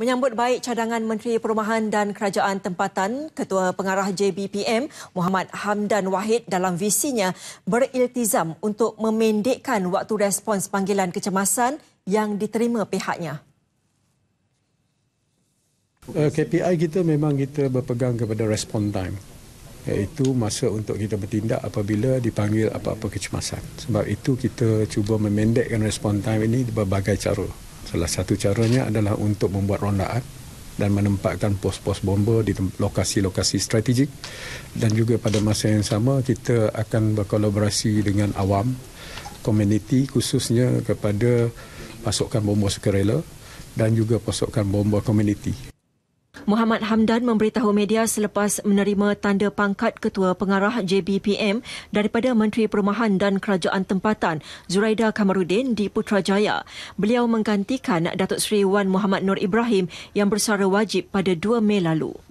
Menyambut baik cadangan Menteri Perumahan dan Kerajaan Tempatan, Ketua Pengarah JBPM Muhammad Hamdan Wahid dalam visinya beriltizam untuk memendekkan waktu respons panggilan kecemasan yang diterima pihaknya. Eh, KPI kita memang kita berpegang kepada respon time iaitu masa untuk kita bertindak apabila dipanggil apa-apa kecemasan. Sebab itu kita cuba memendekkan respon time ini berbagai cara. Salah satu caranya adalah untuk membuat rondaan dan menempatkan pos-pos bomba di lokasi-lokasi strategik dan juga pada masa yang sama kita akan berkolaborasi dengan awam komuniti khususnya kepada pasukan bomba sukarela dan juga pasukan bomba komuniti. Muhammad Hamdan memberitahu media selepas menerima tanda pangkat Ketua Pengarah JBPM daripada Menteri Perumahan dan Kerajaan Tempatan Zuraida Kamarudin di Putrajaya. Beliau menggantikan Datuk Seri Wan Muhammad Nur Ibrahim yang bersara wajib pada 2 Mei lalu.